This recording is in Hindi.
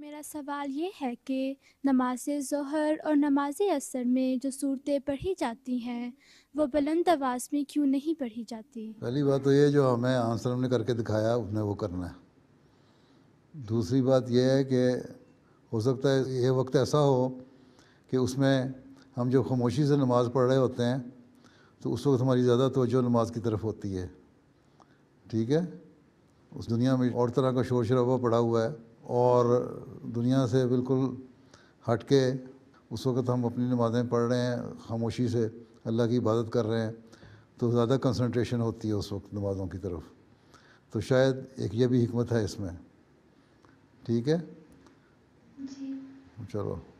मेरा सवाल ये है कि नमाज जहर और नमाज असर में जो सूरतें पढ़ी जाती हैं वो बुलंद आवाज़ में क्यों नहीं पढ़ी जाती पहली बात तो ये जो हमें आंसर ने करके दिखाया उसने वो करना है दूसरी बात यह है कि हो सकता है ये वक्त ऐसा हो कि उसमें हम जो खामोशी से नमाज़ पढ़ रहे होते हैं तो उस वक्त हमारी ज़्यादा तोजो नमाज की तरफ होती है ठीक है उस दुनिया में और तरह का शोर शराबा पड़ा हुआ है और दुनिया से बिल्कुल हट के उस वक़्त हम अपनी नमाज़ें पढ़ रहे हैं खामोशी से अल्लाह की इबादत कर रहे हैं तो ज़्यादा कंसंट्रेशन होती है उस वक्त नमाज़ों की तरफ तो शायद एक ये भी हमत है इसमें ठीक है चलो